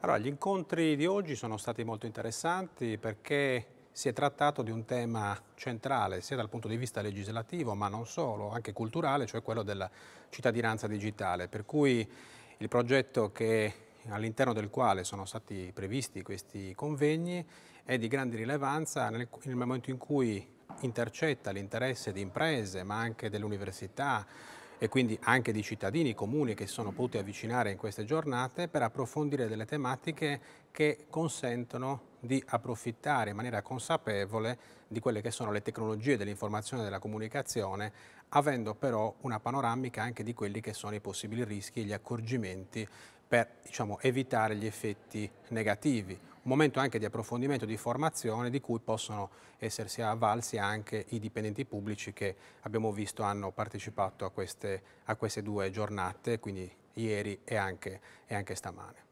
Allora, gli incontri di oggi sono stati molto interessanti perché si è trattato di un tema centrale sia dal punto di vista legislativo ma non solo, anche culturale, cioè quello della cittadinanza digitale, per cui il progetto all'interno del quale sono stati previsti questi convegni è di grande rilevanza nel, nel momento in cui intercetta l'interesse di imprese ma anche dell'università, e quindi anche di cittadini comuni che si sono potuti avvicinare in queste giornate per approfondire delle tematiche che consentono di approfittare in maniera consapevole di quelle che sono le tecnologie dell'informazione e della comunicazione, avendo però una panoramica anche di quelli che sono i possibili rischi e gli accorgimenti per diciamo, evitare gli effetti negativi un momento anche di approfondimento, di formazione di cui possono essersi avvalsi anche i dipendenti pubblici che abbiamo visto hanno partecipato a queste, a queste due giornate, quindi ieri e anche, e anche stamane.